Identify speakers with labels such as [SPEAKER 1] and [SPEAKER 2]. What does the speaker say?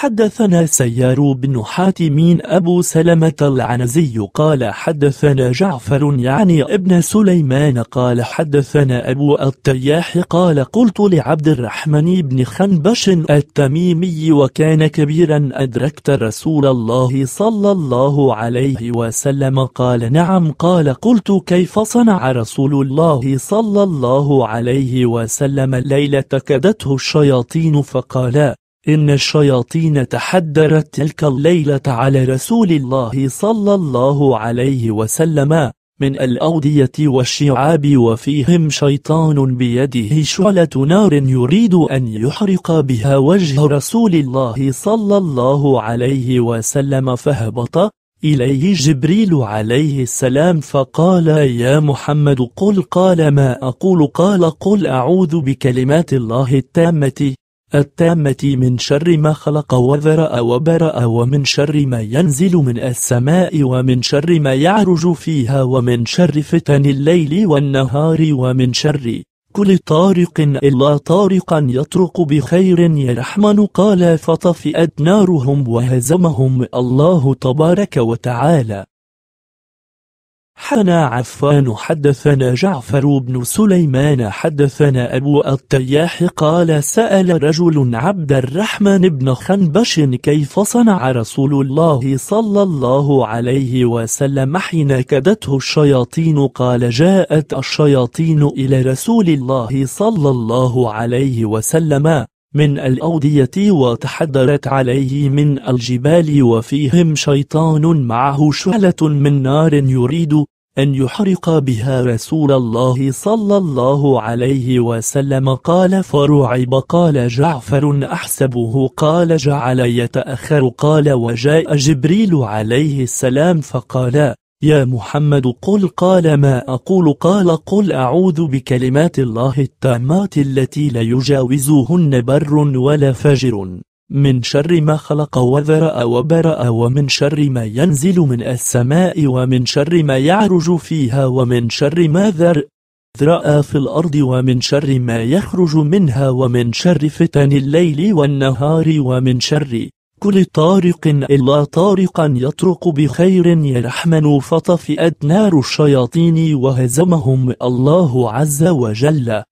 [SPEAKER 1] حدثنا سيار بن حاتمين أبو سلمة العنزي قال حدثنا جعفر يعني ابن سليمان قال حدثنا أبو التياح قال قلت لعبد الرحمن بن خنبش التميمي وكان كبيرا أدركت رسول الله صلى الله عليه وسلم قال نعم قال قلت كيف صنع رسول الله صلى الله عليه وسلم ليلة كدته الشياطين فقال إن الشياطين تحدرت تلك الليلة على رسول الله صلى الله عليه وسلم من الأودية والشعاب وفيهم شيطان بيده شعلة نار يريد أن يحرق بها وجه رسول الله صلى الله عليه وسلم فهبط إليه جبريل عليه السلام فقال يا محمد قل قال ما أقول قال قل أعوذ بكلمات الله التامة التامة من شر ما خلق وذرأ وبرأ ومن شر ما ينزل من السماء ومن شر ما يعرج فيها ومن شر فتن الليل والنهار ومن شر كل طارق إلا طارقا يطرق بخير يرحمن قال فطفئت نارهم وهزمهم الله تبارك وتعالى حدثنا عفان حدثنا جعفر بن سليمان حدثنا أبو التياح قال سأل رجل عبد الرحمن بن خنبش كيف صنع رسول الله صلى الله عليه وسلم حين كدته الشياطين قال جاءت الشياطين إلى رسول الله صلى الله عليه وسلم من الأودية وتحدرت عليه من الجبال وفيهم شيطان معه شعلة من نار يريد أن يحرق بها رسول الله صلى الله عليه وسلم قال فرعب قال جعفر أحسبه قال جعل يتأخر قال وجاء جبريل عليه السلام فقال يا محمد قل قال ما أقول قال قل أعوذ بكلمات الله التامات التي لا يجاوزهن بر ولا فجر من شر ما خلق وذرأ وبرأ ومن شر ما ينزل من السماء ومن شر ما يعرج فيها ومن شر ما ذر ذرأ في الأرض ومن شر ما يخرج منها ومن شر فتن الليل والنهار ومن شر كل طارق إلا طارقا يطرق بخير يرحمن فطفئت نار الشياطين وهزمهم الله عز وجل